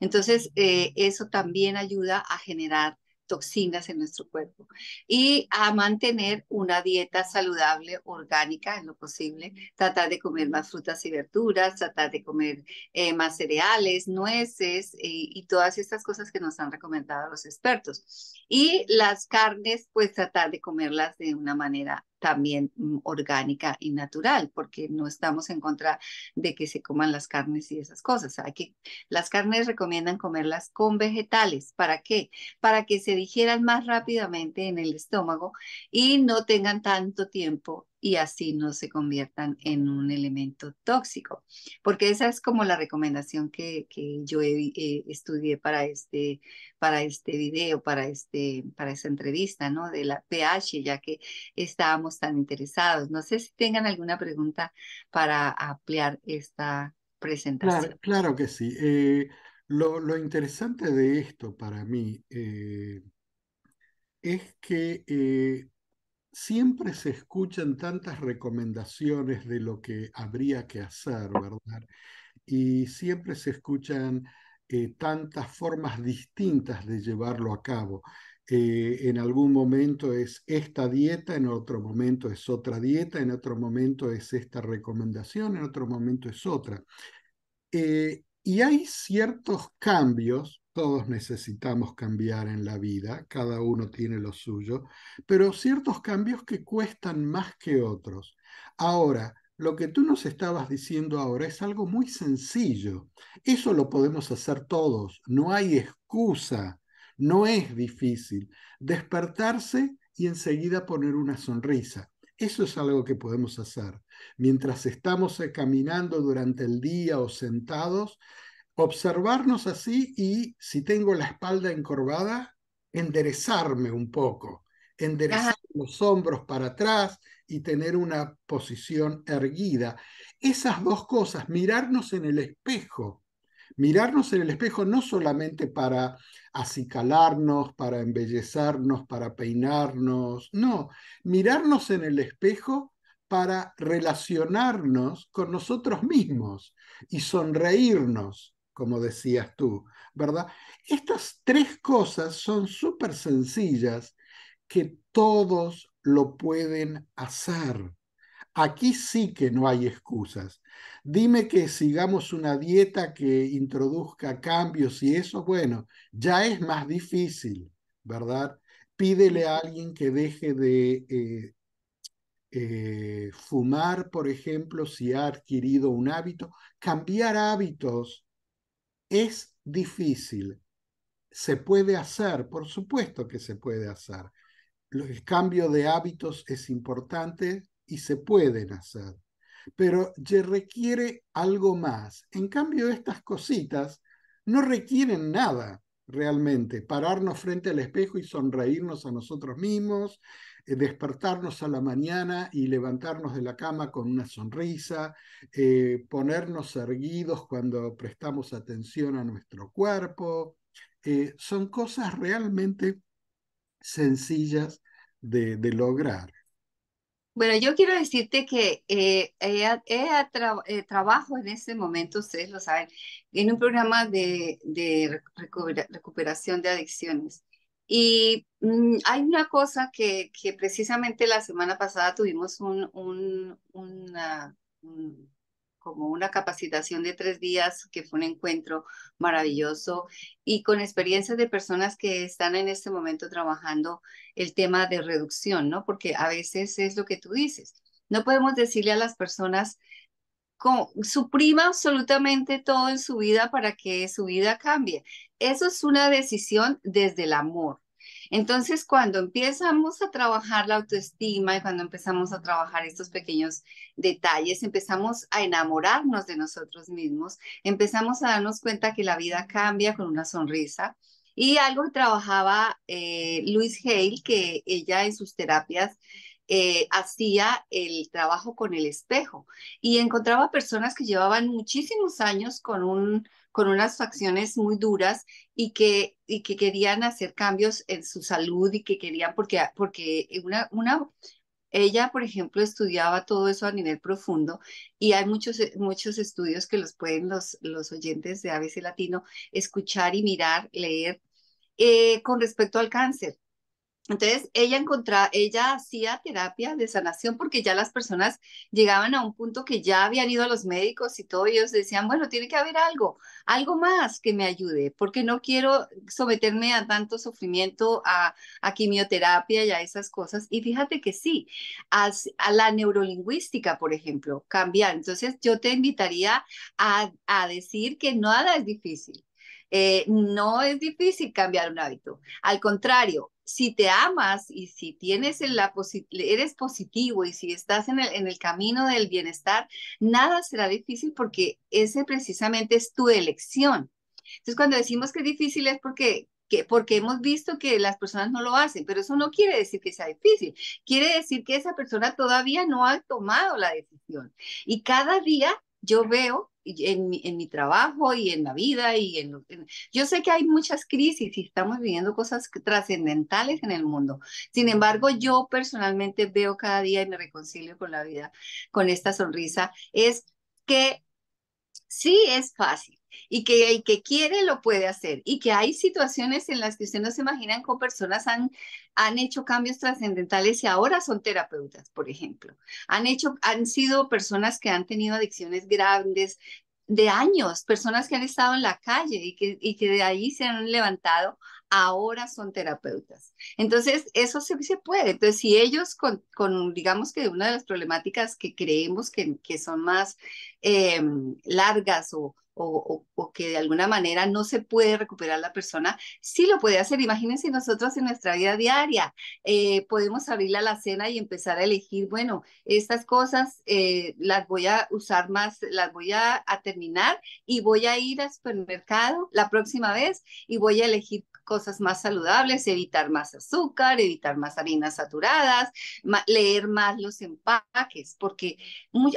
[SPEAKER 3] Entonces, eh, eso también ayuda a generar toxinas en nuestro cuerpo y a mantener una dieta saludable, orgánica en lo posible, tratar de comer más frutas y verduras, tratar de comer eh, más cereales, nueces eh, y todas estas cosas que nos han recomendado los expertos. Y las carnes, pues tratar de comerlas de una manera también mm, orgánica y natural, porque no estamos en contra de que se coman las carnes y esas cosas. Hay que, las carnes recomiendan comerlas con vegetales. ¿Para qué? Para que se digieran más rápidamente en el estómago y no tengan tanto tiempo y así no se conviertan en un elemento tóxico, porque esa es como la recomendación que, yo eh, estudié para este, para este video, para, este, para esta entrevista, ¿no? De la pH, ya que estábamos tan interesados. No sé si tengan alguna pregunta para ampliar esta
[SPEAKER 1] presentación. Claro, que sí. Eh, lo, interesante de esto para mí eh, es que siempre se escuchan tantas recomendaciones de lo que habría que hacer, ¿verdad? Y siempre se escuchan eh, tantas formas distintas de llevarlo a cabo. Eh, en algún momento es esta dieta, en otro momento es otra dieta, en otro momento es esta recomendación, en otro momento es otra. Eh, y hay ciertos cambios todos necesitamos cambiar en la vida, cada uno tiene lo suyo, pero ciertos cambios que cuestan más que otros. Ahora, lo que tú nos estabas diciendo ahora es algo muy sencillo. Eso lo podemos hacer todos, no hay excusa, no es difícil. Despertarse y enseguida poner una sonrisa. Eso es algo que podemos hacer. Mientras estamos eh, caminando durante el día o sentados, observarnos así y si tengo la espalda encorvada, enderezarme un poco, enderezar los hombros para atrás y tener una posición erguida. Esas dos cosas, mirarnos en el espejo, mirarnos en el espejo no solamente para acicalarnos, para embellezarnos, para peinarnos, no, mirarnos en el espejo para relacionarnos con nosotros mismos y sonreírnos como decías tú, ¿verdad? Estas tres cosas son súper sencillas que todos lo pueden hacer. Aquí sí que no hay excusas. Dime que sigamos una dieta que introduzca cambios y eso, bueno, ya es más difícil, ¿verdad? Pídele a alguien que deje de eh, eh, fumar, por ejemplo, si ha adquirido un hábito, cambiar hábitos es difícil. ¿Se puede hacer? Por supuesto que se puede hacer. El cambio de hábitos es importante y se pueden hacer, pero requiere algo más. En cambio, estas cositas no requieren nada realmente. Pararnos frente al espejo y sonreírnos a nosotros mismos, despertarnos a la mañana y levantarnos de la cama con una sonrisa, eh, ponernos erguidos cuando prestamos atención a nuestro cuerpo. Eh, son cosas realmente sencillas de, lograr.
[SPEAKER 3] Bueno, yo quiero decirte que eh, eh, trabajo en ese momento, ustedes lo saben, en un programa de recuperación de adicciones. Y mm, hay una cosa que, precisamente la semana pasada tuvimos una, como una capacitación de tres días, que fue un encuentro maravilloso y con experiencias de personas que están en este momento trabajando el tema de reducción, ¿no? Porque a veces es lo que tú dices. No podemos decirle a las personas suprima absolutamente todo en su vida para que su vida cambie. Eso es una decisión desde el amor. Entonces, cuando empezamos a trabajar la autoestima y cuando empezamos a trabajar estos pequeños detalles, empezamos a enamorarnos de nosotros mismos, empezamos a darnos cuenta que la vida cambia con una sonrisa. Y algo que trabajaba eh, Luis Hale, que ella en sus terapias eh, hacía el trabajo con el espejo y encontraba personas que llevaban muchísimos años con, un, con unas facciones muy duras y que, y que querían hacer cambios en su salud y que querían, porque, porque una, una, ella, por ejemplo, estudiaba todo eso a nivel profundo y hay muchos, muchos estudios que los pueden los, oyentes de ABC Latino escuchar y mirar, leer eh, con respecto al cáncer. Entonces, ella encontraba, ella hacía terapia de sanación porque ya las personas llegaban a un punto que ya habían ido a los médicos y todo, ellos decían, bueno, tiene que haber algo, algo más que me ayude, porque no quiero someterme a tanto sufrimiento, a, quimioterapia y a esas cosas. Y fíjate que sí, a, la neurolingüística, por ejemplo, cambiar. Entonces, yo te invitaría a, decir que nada es difícil. Eh, no es difícil cambiar un hábito. Al contrario, si te amas y si tienes la eres positivo y si estás en el, camino del bienestar, nada será difícil porque ese precisamente es tu elección. Entonces, cuando decimos que es difícil es porque que, porque hemos visto que las personas no lo hacen, pero eso no quiere decir que sea difícil, quiere decir que esa persona todavía no ha tomado la decisión. Y cada día yo veo en mi, en mi trabajo y en la vida y en, Yo sé que hay muchas crisis y estamos viviendo cosas trascendentales en el mundo. Sin embargo, yo personalmente veo cada día y me reconcilio con la vida, con esta sonrisa, es que sí es fácil, y que el que quiere lo puede hacer y que hay situaciones en las que usted no se imaginan cómo personas han, han hecho cambios trascendentales y ahora son terapeutas, por ejemplo. Han, hecho, han sido personas que han tenido adicciones grandes de años, personas que han estado en la calle y que, y que de ahí se han levantado ahora son terapeutas. Entonces, eso se, se puede. Entonces, si ellos con, con, digamos que una de las problemáticas que creemos que, que son más em, largas o, o, que de alguna manera no se puede recuperar la persona, sí lo puede hacer. Imagínense nosotros en nuestra vida diaria, eh, podemos abrir la cena y empezar a elegir, bueno, estas cosas eh, las voy a usar más, las voy a, terminar y voy a ir al supermercado la próxima vez y voy a elegir cosas más saludables, evitar más azúcar, evitar más harinas saturadas, leer más los empaques, porque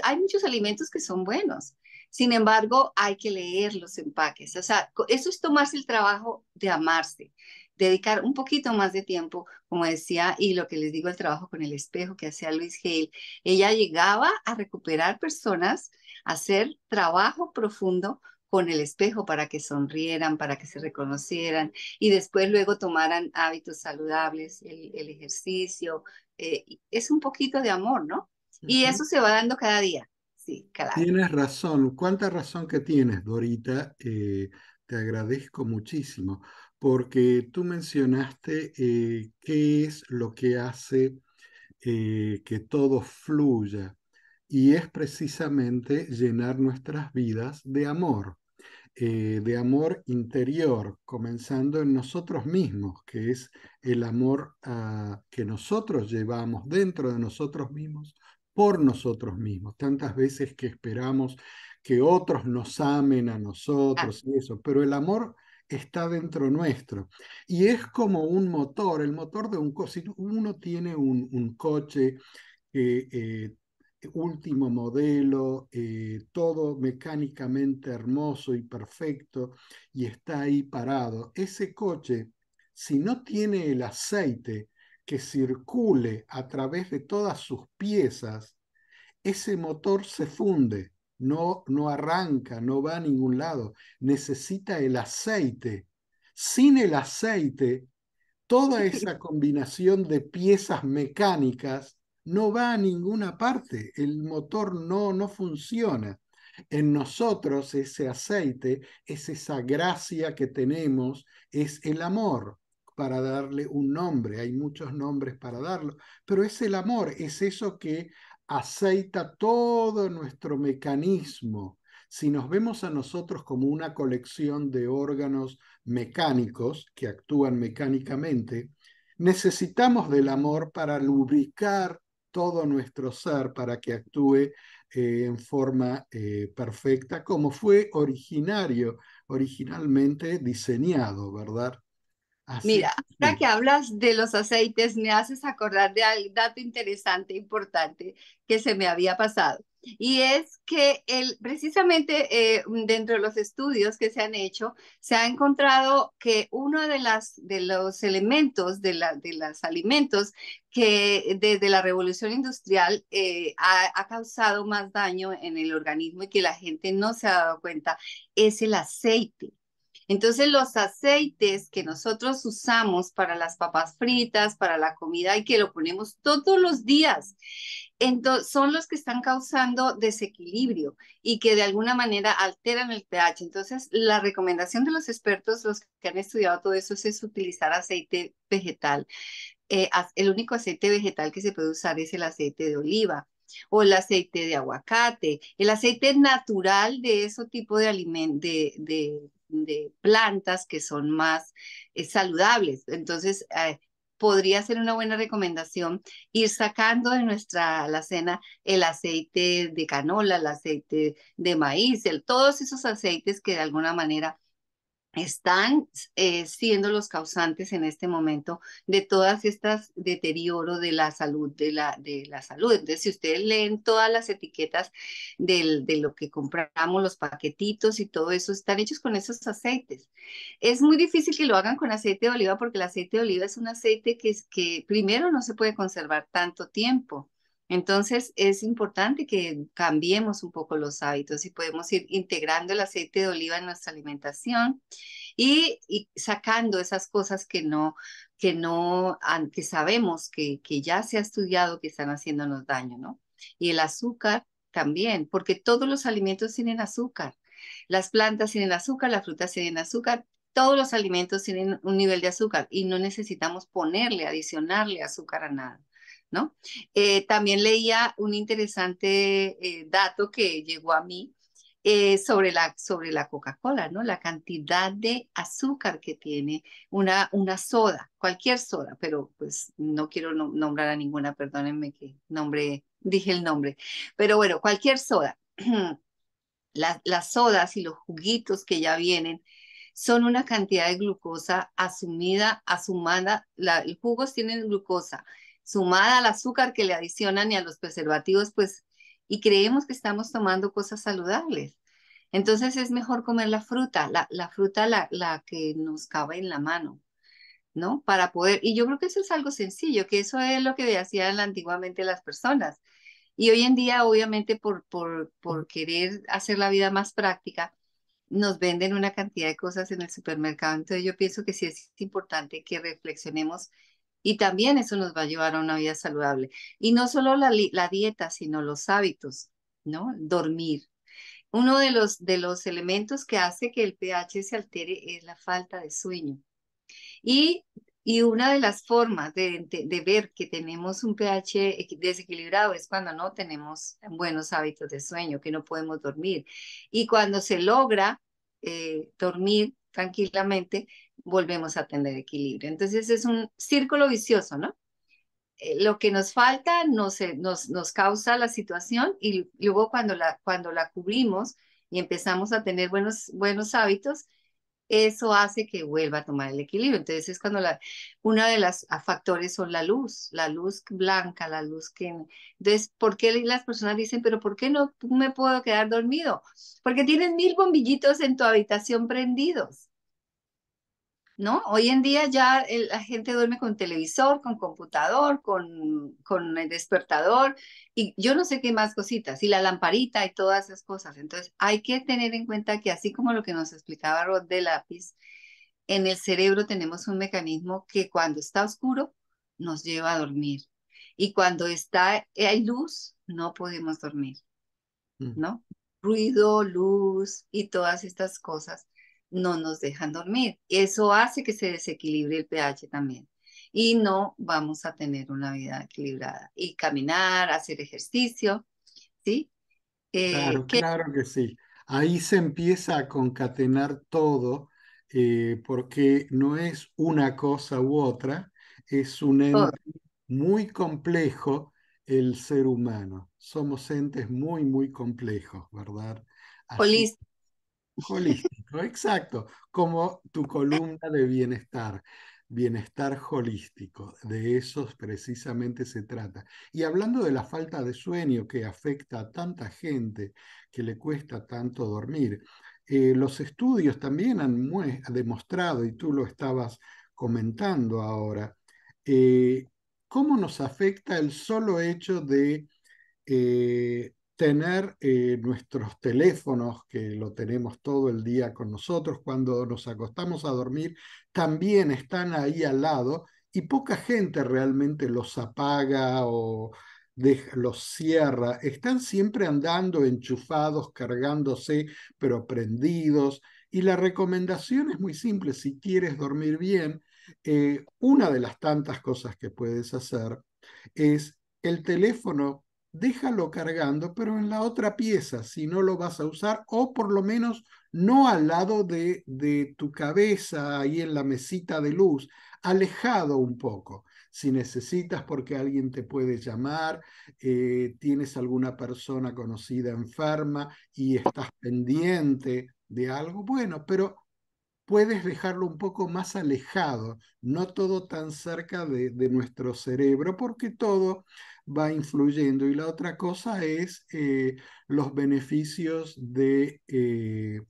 [SPEAKER 3] hay muchos alimentos que son buenos, sin embargo, hay que leer los empaques. O sea, eso es tomarse el trabajo de amarse, dedicar un poquito más de tiempo, como decía, y lo que les digo, el trabajo con el espejo que hacía Luis Hale. Ella llegaba a recuperar personas, hacer trabajo profundo con el espejo para que sonrieran, para que se reconocieran y después luego tomaran hábitos saludables, el, ejercicio. Eh, es un poquito de amor, ¿no? Y eso se va dando cada día.
[SPEAKER 1] Tienes razón, cuánta razón que tienes, Dorita. Eh, te agradezco muchísimo, porque tú mencionaste eh, qué es lo que hace eh, que todo fluya, y es precisamente llenar nuestras vidas de amor. de amor interior, comenzando en nosotros mismos, que es el amor ah, que nosotros llevamos dentro de nosotros mismos por nosotros mismos. Tantas veces que esperamos que otros nos amen a nosotros eso, pero el amor está dentro nuestro. Y es como un motor, el motor de un coche. Si uno tiene un, un coche eh, eh, último modelo, eh, todo mecánicamente hermoso y perfecto, y está ahí parado, ese coche, si no tiene el aceite que circule a través de todas sus piezas, ese motor se funde, no, no arranca, no va a ningún lado, necesita el aceite. Sin el aceite, toda [laughs] esa combinación de piezas mecánicas no va a ninguna parte, el motor no, no funciona. En nosotros ese aceite es esa gracia que tenemos, es el amor para darle un nombre, hay muchos nombres para darlo, pero es el amor, es eso que aceita todo nuestro mecanismo. Si nos vemos a nosotros como una colección de órganos mecánicos que actúan mecánicamente, necesitamos del amor para lubricar todo nuestro ser para que actúe eh, en forma eh, perfecta, como fue originario, originalmente diseñado, ¿verdad? Mira,
[SPEAKER 3] ahora que hablas de los aceites, me haces acordar de algo dato interesante, importante, que se me había pasado. Y es que el, precisamente eh, mm, dentro de los estudios que se han hecho, se ha encontrado que uno de, las, de los elementos de, de los alimentos que desde la revolución industrial eh, ha causado más daño en el organismo y que la gente no se ha dado cuenta es el aceite entonces los aceites que nosotros usamos para las papas fritas, para la comida y que lo ponemos todos los días, son los que están causando desequilibrio y que de alguna manera alteran el pH. Entonces, la recomendación de los expertos, los que han estudiado todo eso, es utilizar aceite vegetal. Eh, el único aceite vegetal que se puede usar es el aceite de oliva o el aceite de aguacate, el aceite natural de ese tipo de, alimentos, de de plantas que son más eh, saludables. Entonces, eh, podría ser una buena recomendación ir sacando de nuestra alacena el aceite de canola, el aceite de maíz, todos esos aceites que de alguna manera están eh, siendo los causantes en este momento de todas estas deterioro de la salud, de la, salud. Entonces, si ustedes leen todas las etiquetas de lo que compramos, los paquetitos y todo eso, están hechos con esos aceites. Es muy difícil que lo hagan con aceite de oliva porque el aceite de oliva es un aceite que, que primero no se puede conservar tanto tiempo. Entonces es importante que cambiemos un poco los hábitos y podemos ir integrando el aceite de oliva en nuestra alimentación y, sacando esas cosas que no, que no, sabemos que, que ya se ha estudiado que están haciéndonos daño, ¿no? Y el azúcar también, porque todos los alimentos tienen azúcar. Las plantas tienen azúcar, las frutas tienen azúcar, todos los alimentos tienen un nivel de azúcar y no necesitamos ponerle, adicionarle azúcar a nada. Eh, también leía un interesante eh, dato que llegó a mí eh, sobre la, sobre la Coca-Cola, ¿no? La cantidad de azúcar que tiene una, una soda, cualquier soda, pero pues no quiero nombrar a ninguna, perdónenme que nombre, dije el nombre, pero bueno, cualquier soda. [clears throat] las sodas y los juguitos que ya vienen, son una cantidad de glucosa asumida, asumada, los jugos tienen glucosa sumada al azúcar que le adicionan y a los preservativos, pues, y creemos que estamos tomando cosas saludables. Entonces es mejor comer la fruta, la, fruta la, que nos cabe en la mano, ¿no? Para poder, y yo creo que eso es algo sencillo, que eso es lo que hacían antiguamente las personas. Y hoy en día, obviamente, por, por, por querer hacer la vida más práctica, nos venden una cantidad de cosas en el supermercado. Entonces yo pienso que sí es importante que reflexionemos y también eso nos va a llevar a una vida saludable. Y no solo la, dieta, sino los hábitos, ¿no? Dormir. Uno de los, de los elementos que hace que el pH se altere es la falta de sueño. Y, una de las formas de, ver que tenemos un pH desequilibrado es cuando no tenemos buenos hábitos de sueño, que no podemos dormir. Y cuando se logra eh, dormir tranquilamente, volvemos a tener equilibrio. Entonces es un círculo vicioso, ¿no? Eh, lo que nos falta nos, eh, nos, nos causa la situación y luego cuando la, cuando la cubrimos y empezamos a tener buenos, buenos hábitos, eso hace que vuelva a tomar el equilibrio. Entonces es cuando la, una de las factores son la luz, la luz blanca, la luz que... Entonces, ¿por qué las personas dicen, pero ¿por qué no me puedo quedar dormido? Porque tienes mil bombillitos en tu habitación prendidos. ¿no? Hoy en día ya la gente duerme con televisor, con computador, con, con el despertador y yo no sé qué más cositas, y la lamparita y todas esas cosas. Entonces hay que tener en cuenta que así como lo que nos explicaba Rod de lápiz, en el cerebro tenemos un mecanismo que cuando está oscuro nos lleva a dormir y cuando está eh, hay luz no podemos dormir, mm. ¿no? Ruido, luz y todas estas cosas no nos dejan dormir. Eso hace que se desequilibre el pH también y no vamos a tener una vida equilibrada. Y caminar, hacer ejercicio, ¿sí? Eh, claro,
[SPEAKER 1] que... claro que sí. Ahí se empieza a concatenar todo eh, porque no es una cosa u otra, es un oh. ente muy complejo el ser humano. Somos entes muy, muy complejos, ¿verdad? Holístico, exacto, como tu columna de bienestar, bienestar holístico, de eso precisamente se trata. Y hablando de la falta de sueño que afecta a tanta gente que le cuesta tanto dormir, eh, los estudios también han demostrado, y tú lo estabas comentando ahora, eh, cómo nos afecta el solo hecho de eh, tener eh, nuestros teléfonos, que lo tenemos todo el día con nosotros, cuando nos acostamos a dormir, también están ahí al lado y poca gente realmente los apaga o los cierra. Están siempre andando enchufados, cargándose, pero prendidos. Y la recomendación es muy simple, si quieres dormir bien, eh, una de las tantas cosas que puedes hacer es el teléfono déjalo cargando, pero en la otra pieza, si no lo vas a usar, o por lo menos no al lado de, de tu cabeza, ahí en la mesita de luz, alejado un poco. Si necesitas porque alguien te puede llamar, eh, tienes alguna persona conocida enferma y estás pendiente de algo, bueno, pero puedes dejarlo un poco más alejado, no todo tan cerca de, nuestro cerebro, porque todo va influyendo. Y la otra cosa es eh, los beneficios de, eh,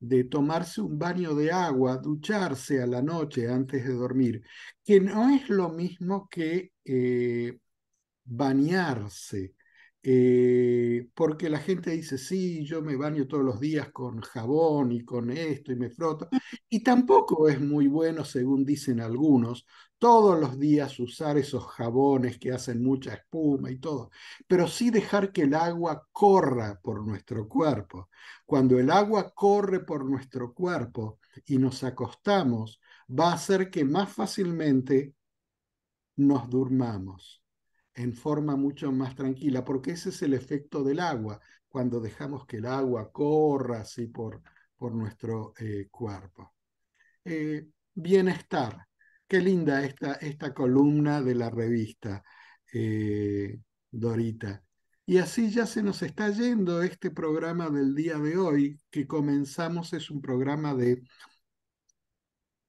[SPEAKER 1] de tomarse un baño de agua, ducharse a la noche antes de dormir, que no es lo mismo que eh, bañarse. Eh, porque la gente dice, sí, yo me baño todos los días con jabón y con esto y me froto, y tampoco es muy bueno, según dicen algunos, todos los días usar esos jabones que hacen mucha espuma y todo, pero sí dejar que el agua corra por nuestro cuerpo. Cuando el agua corre por nuestro cuerpo y nos acostamos, va a hacer que más fácilmente nos durmamos en forma mucho más tranquila, porque ese es el efecto del agua, cuando dejamos que el agua corra así por, por nuestro eh, cuerpo. Eh, bienestar. Qué linda esta, esta columna de la revista, eh, Dorita. Y así ya se nos está yendo este programa del día de hoy, que comenzamos, es un programa de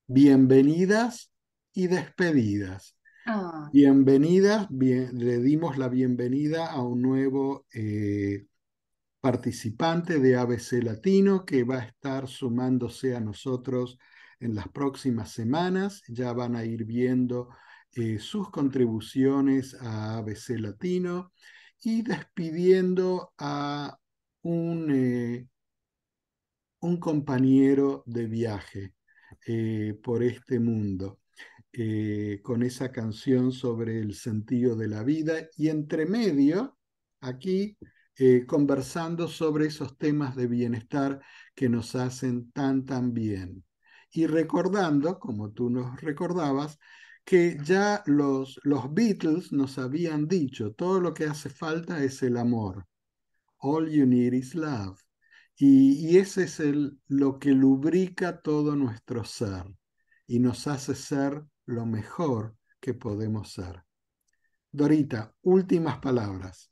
[SPEAKER 1] bienvenidas y despedidas. Ah. Bienvenidas, le dimos la bienvenida a un nuevo eh, participante de ABC Latino que va a estar sumándose a nosotros en las próximas semanas. Ya van a ir viendo eh, sus contribuciones a ABC Latino y despidiendo a un, eh, compañero de viaje por este mundo. Eh, con esa canción sobre el sentido de la vida y entre medio, aquí, eh, conversando sobre esos temas de bienestar que nos hacen tan, tan bien. Y recordando, como tú nos recordabas, que ya los, los Beatles nos habían dicho, todo lo que hace falta es el amor. All you need is love. Y, y ese es el, lo que lubrica todo nuestro ser y nos hace ser lo mejor que podemos ser. Dorita, últimas palabras.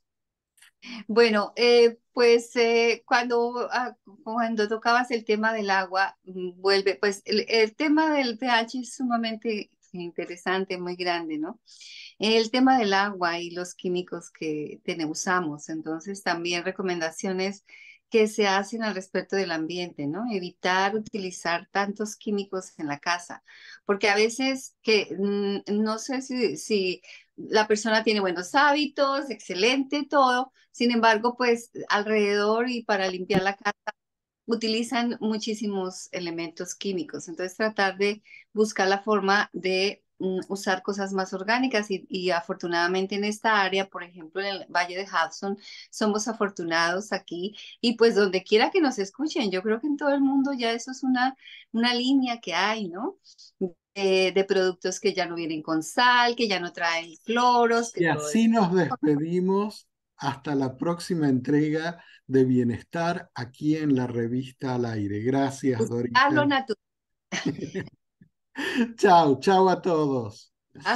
[SPEAKER 3] Bueno, eh, pues eh, ah, cuando, tocabas el tema del agua, mm, vuelve, pues el, el, tema del pH es sumamente interesante, muy grande, ¿no? El tema del agua y los químicos que usamos, entonces también recomendaciones que se hacen al respecto del ambiente, ¿no? Evitar utilizar tantos químicos en la casa, porque a veces que mm, no sé si, si la persona tiene buenos hábitos, excelente, todo, sin embargo, pues alrededor y para limpiar la casa utilizan muchísimos elementos químicos, entonces tratar de buscar la forma de Mm, usar cosas más orgánicas y, afortunadamente en esta área, por ejemplo, en el Valle de Hudson, somos afortunados aquí y pues donde quiera que nos escuchen, yo creo que en todo el mundo ya eso es una, una línea que hay, ¿no? de productos que ya no vienen con sal, que ya no traen
[SPEAKER 1] cloros. y así nos despedimos hasta la próxima entrega de Bienestar aquí en la revista Al Aire. Gracias, pues, Dorita. natural. [laughs] chao, chao a todos.
[SPEAKER 3] Ah,